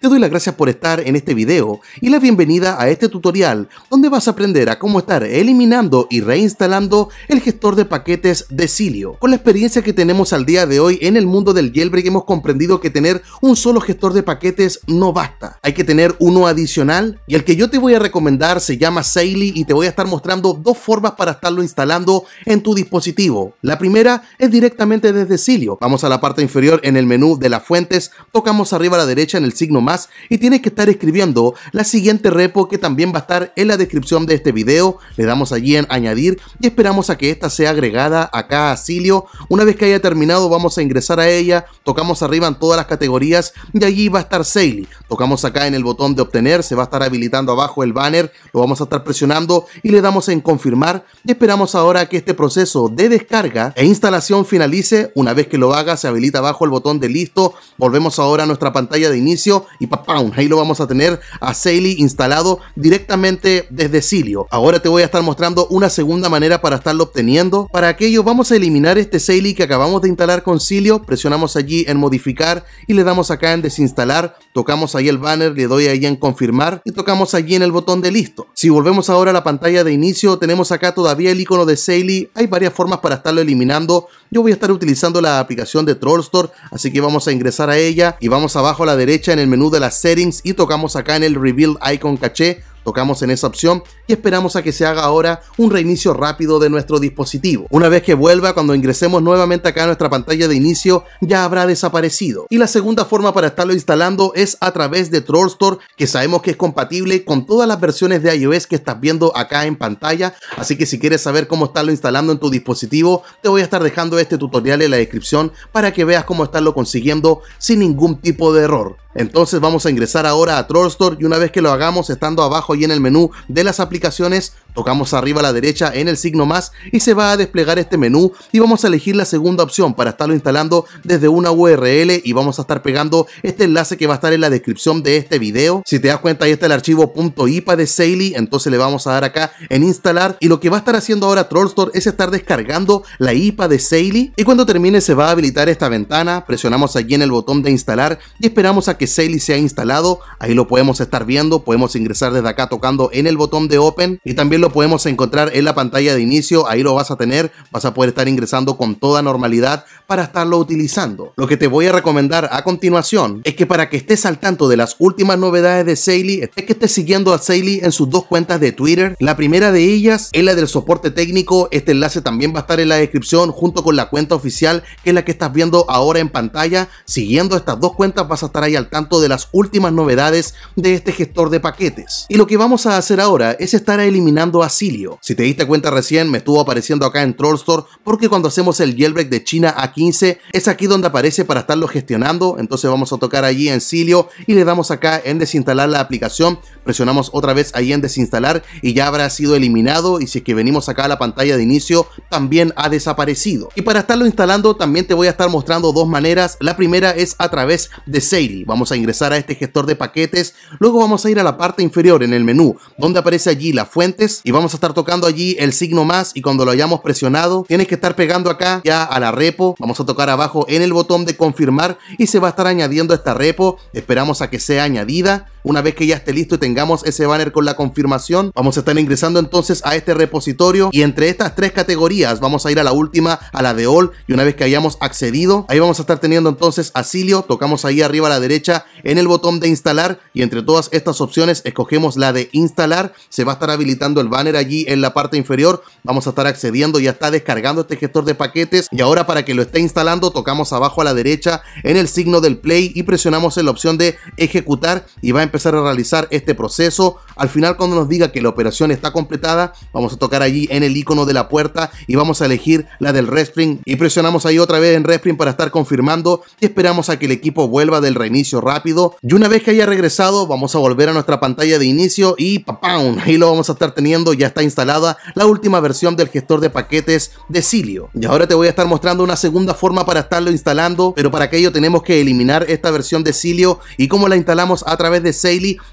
te doy las gracias por estar en este video y la bienvenida a este tutorial donde vas a aprender a cómo estar eliminando y reinstalando el gestor de paquetes de Cilio. Con la experiencia que tenemos al día de hoy en el mundo del jailbreak hemos comprendido que tener un solo gestor de paquetes no basta, hay que tener uno adicional y el que yo te voy a recomendar se llama Saily y te voy a estar mostrando dos formas para estarlo instalando en tu dispositivo. La primera es directamente desde Cilio, vamos a la parte inferior en el menú de las fuentes, tocamos arriba a la derecha en el signo y tienes que estar escribiendo la siguiente repo que también va a estar en la descripción de este video. Le damos allí en añadir y esperamos a que esta sea agregada acá a Silio. Una vez que haya terminado vamos a ingresar a ella, tocamos arriba en todas las categorías y allí va a estar Seili. Tocamos acá en el botón de obtener, se va a estar habilitando abajo el banner, lo vamos a estar presionando y le damos en confirmar y esperamos ahora que este proceso de descarga e instalación finalice. Una vez que lo haga se habilita abajo el botón de listo, volvemos ahora a nuestra pantalla de inicio y Ahí lo vamos a tener a Seili instalado directamente desde Silio. Ahora te voy a estar mostrando una segunda manera para estarlo obteniendo. Para aquello vamos a eliminar este Seili que acabamos de instalar con Silio, presionamos allí en modificar y le damos acá en desinstalar Tocamos ahí el banner, le doy ahí en confirmar y tocamos allí en el botón de listo. Si volvemos ahora a la pantalla de inicio, tenemos acá todavía el icono de Sally. Hay varias formas para estarlo eliminando. Yo voy a estar utilizando la aplicación de Troll Store así que vamos a ingresar a ella y vamos abajo a la derecha en el menú de las settings y tocamos acá en el Reveal Icon Caché Tocamos en esa opción y esperamos a que se haga ahora un reinicio rápido de nuestro dispositivo. Una vez que vuelva, cuando ingresemos nuevamente acá a nuestra pantalla de inicio, ya habrá desaparecido. Y la segunda forma para estarlo instalando es a través de Troll Store, que sabemos que es compatible con todas las versiones de iOS que estás viendo acá en pantalla. Así que si quieres saber cómo estarlo instalando en tu dispositivo, te voy a estar dejando este tutorial en la descripción para que veas cómo estarlo consiguiendo sin ningún tipo de error. Entonces vamos a ingresar ahora a Troll Store y una vez que lo hagamos, estando abajo y en el menú de las aplicaciones Tocamos arriba a la derecha en el signo más y se va a desplegar este menú y vamos a elegir la segunda opción para estarlo instalando desde una URL y vamos a estar pegando este enlace que va a estar en la descripción de este video. Si te das cuenta ahí está el archivo .ipa de Sally, entonces le vamos a dar acá en instalar y lo que va a estar haciendo ahora Trollstore es estar descargando la IPA de Sally y cuando termine se va a habilitar esta ventana, presionamos aquí en el botón de instalar y esperamos a que se sea instalado, ahí lo podemos estar viendo, podemos ingresar desde acá tocando en el botón de Open y también lo podemos encontrar en la pantalla de inicio, ahí lo vas a tener, vas a poder estar ingresando con toda normalidad para estarlo utilizando. Lo que te voy a recomendar a continuación es que para que estés al tanto de las últimas novedades de Seily, es que estés siguiendo a Seily en sus dos cuentas de Twitter. La primera de ellas es la del soporte técnico, este enlace también va a estar en la descripción junto con la cuenta oficial que es la que estás viendo ahora en pantalla. Siguiendo estas dos cuentas vas a estar ahí al tanto de las últimas novedades de este gestor de paquetes. Y lo que vamos a hacer ahora es estar eliminando a Asilio. Si te diste cuenta recién, me estuvo apareciendo acá en Troll Store porque cuando hacemos el jailbreak de China A15 es aquí donde aparece para estarlo gestionando, entonces vamos a tocar allí en Silio y le damos acá en desinstalar la aplicación, presionamos otra vez ahí en desinstalar y ya habrá sido eliminado y si es que venimos acá a la pantalla de inicio también ha desaparecido. Y para estarlo instalando también te voy a estar mostrando dos maneras, la primera es a través de Seili, vamos a ingresar a este gestor de paquetes, luego vamos a ir a la parte inferior en el menú donde aparece allí las fuentes y vamos a estar tocando allí el signo más y cuando lo hayamos presionado tienes que estar pegando acá ya a la repo, vamos a tocar abajo en el botón de confirmar y se va a estar añadiendo esta repo, esperamos a que sea añadida una vez que ya esté listo y tengamos ese banner con la confirmación, vamos a estar ingresando entonces a este repositorio y entre estas tres categorías vamos a ir a la última, a la de All y una vez que hayamos accedido, ahí vamos a estar teniendo entonces Asilio, tocamos ahí arriba a la derecha en el botón de instalar y entre todas estas opciones escogemos la de instalar, se va a estar habilitando el banner allí en la parte inferior, vamos a estar accediendo, ya está descargando este gestor de paquetes y ahora para que lo esté instalando tocamos abajo a la derecha en el signo del play y presionamos en la opción de ejecutar y va a empezar a realizar este proceso. Al final cuando nos diga que la operación está completada, vamos a tocar allí en el icono de la puerta y vamos a elegir la del Respring y presionamos ahí otra vez en Respring para estar confirmando y esperamos a que el equipo vuelva del reinicio rápido. Y una vez que haya regresado, vamos a volver a nuestra pantalla de inicio y papá. Ahí lo vamos a estar teniendo, ya está instalada la última versión del gestor de paquetes de Cilio. Y ahora te voy a estar mostrando una segunda forma para estarlo instalando, pero para aquello tenemos que eliminar esta versión de Cilio y cómo la instalamos a través de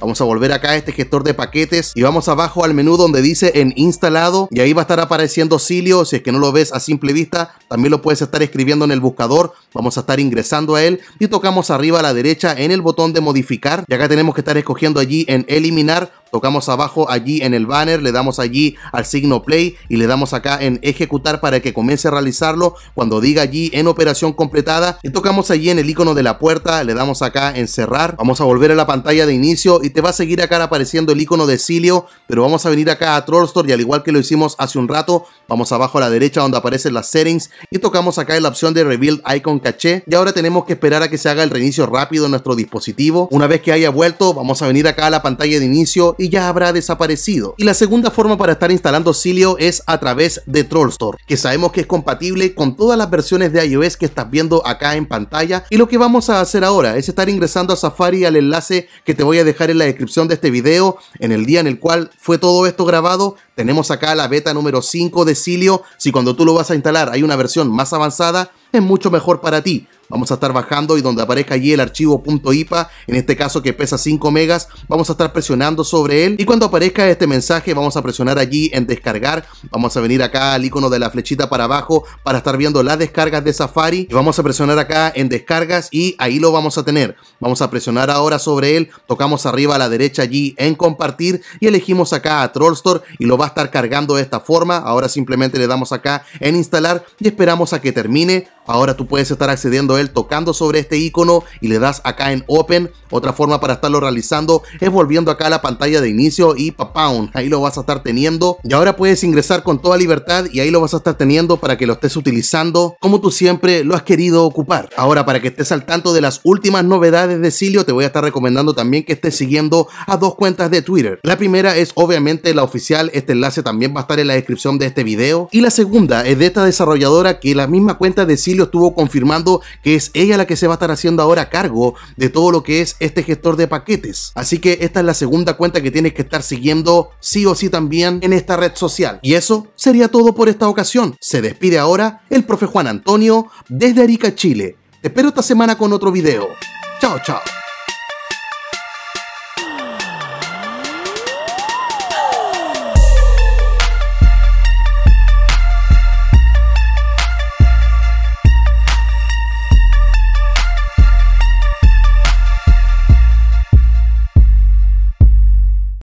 Vamos a volver acá a este gestor de paquetes y vamos abajo al menú donde dice en instalado y ahí va a estar apareciendo Cilio. Si es que no lo ves a simple vista, también lo puedes estar escribiendo en el buscador. Vamos a estar ingresando a él y tocamos arriba a la derecha en el botón de modificar y acá tenemos que estar escogiendo allí en eliminar Tocamos abajo allí en el banner, le damos allí al signo play y le damos acá en ejecutar para que comience a realizarlo. Cuando diga allí en operación completada, y tocamos allí en el icono de la puerta, le damos acá en cerrar. Vamos a volver a la pantalla de inicio y te va a seguir acá apareciendo el icono de Cilio, pero vamos a venir acá a troll store y al igual que lo hicimos hace un rato, vamos abajo a la derecha donde aparecen las settings y tocamos acá en la opción de Rebuild Icon Caché y ahora tenemos que esperar a que se haga el reinicio rápido en nuestro dispositivo. Una vez que haya vuelto, vamos a venir acá a la pantalla de inicio y ya habrá desaparecido. Y la segunda forma para estar instalando Silio es a través de Store. que sabemos que es compatible con todas las versiones de iOS que estás viendo acá en pantalla. Y lo que vamos a hacer ahora es estar ingresando a Safari al enlace que te voy a dejar en la descripción de este video. En el día en el cual fue todo esto grabado, tenemos acá la beta número 5 de Silio Si cuando tú lo vas a instalar hay una versión más avanzada, es mucho mejor para ti. Vamos a estar bajando y donde aparezca allí el archivo .ipa, en este caso que pesa 5 megas, vamos a estar presionando sobre él y cuando aparezca este mensaje vamos a presionar allí en descargar, vamos a venir acá al icono de la flechita para abajo para estar viendo las descargas de Safari y vamos a presionar acá en descargas y ahí lo vamos a tener. Vamos a presionar ahora sobre él, tocamos arriba a la derecha allí en compartir y elegimos acá a Store. y lo va a estar cargando de esta forma. Ahora simplemente le damos acá en instalar y esperamos a que termine Ahora tú puedes estar accediendo a él tocando sobre este icono y le das acá en Open. Otra forma para estarlo realizando es volviendo acá a la pantalla de inicio y papá, Ahí lo vas a estar teniendo. Y ahora puedes ingresar con toda libertad y ahí lo vas a estar teniendo para que lo estés utilizando como tú siempre lo has querido ocupar. Ahora, para que estés al tanto de las últimas novedades de Silio, te voy a estar recomendando también que estés siguiendo a dos cuentas de Twitter. La primera es obviamente la oficial. Este enlace también va a estar en la descripción de este video. Y la segunda es de esta desarrolladora que la misma cuenta de Silio estuvo confirmando que es ella la que se va a estar haciendo ahora cargo de todo lo que es este gestor de paquetes. Así que esta es la segunda cuenta que tienes que estar siguiendo sí o sí también en esta red social. Y eso sería todo por esta ocasión. Se despide ahora el profe Juan Antonio desde Arica, Chile. Te espero esta semana con otro video. Chao, chao.